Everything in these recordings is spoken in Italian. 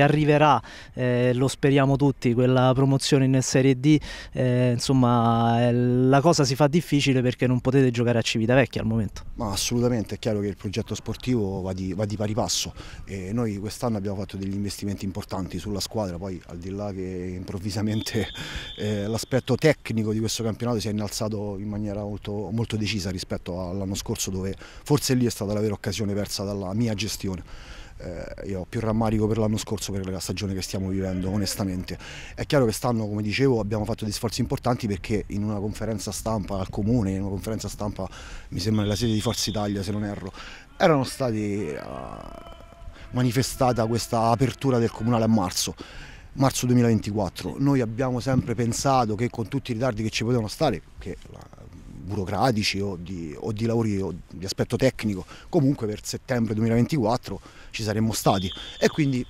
arriverà, eh, lo speriamo tutti, quella promozione in Serie D, eh, insomma eh, la cosa si fa difficile perché non potete giocare a Civitavecchia al momento. Ma assolutamente, è chiaro che il progetto sportivo va di, va di pari passo e noi quest'anno abbiamo fatto degli investimenti importanti sulla squadra, poi al di là che improvvisamente eh, l'aspetto tecnico di questo campionato si è innalzato in maniera molto, molto decisa rispetto all'anno scorso dove forse lì è stata la vera occasione persa dalla mia gestione eh, io ho più rammarico per l'anno scorso per la stagione che stiamo vivendo, onestamente. È chiaro che quest'anno, come dicevo, abbiamo fatto dei sforzi importanti perché in una conferenza stampa al comune, in una conferenza stampa, mi sembra nella sede di Forza Italia, se non erro, erano stati... Uh, eh, manifestata questa apertura del comunale a marzo marzo 2024. Noi abbiamo sempre pensato che con tutti i ritardi che ci potevano stare, che la burocratici o di, o di lavori o di aspetto tecnico, comunque per settembre 2024 ci saremmo stati e quindi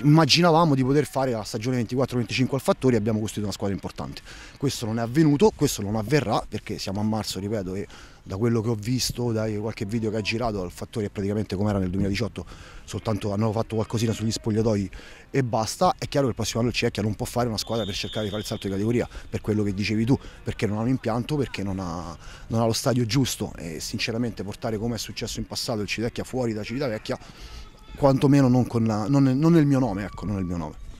immaginavamo di poter fare la stagione 24-25 al Fattori e abbiamo costruito una squadra importante. Questo non è avvenuto, questo non avverrà perché siamo a marzo, ripeto, e da quello che ho visto, da qualche video che ha girato, il Fattori è praticamente come era nel 2018, soltanto hanno fatto qualcosina sugli spogliatoi e basta. È chiaro che il prossimo anno il CECCHIA non può fare una squadra per cercare di fare il salto di categoria, per quello che dicevi tu, perché non ha un impianto, perché non ha, non ha lo stadio giusto e sinceramente portare come è successo in passato il Civitavecchia fuori da Civitavecchia quantomeno non, la, non, non nel mio nome, ecco, non nel mio nome.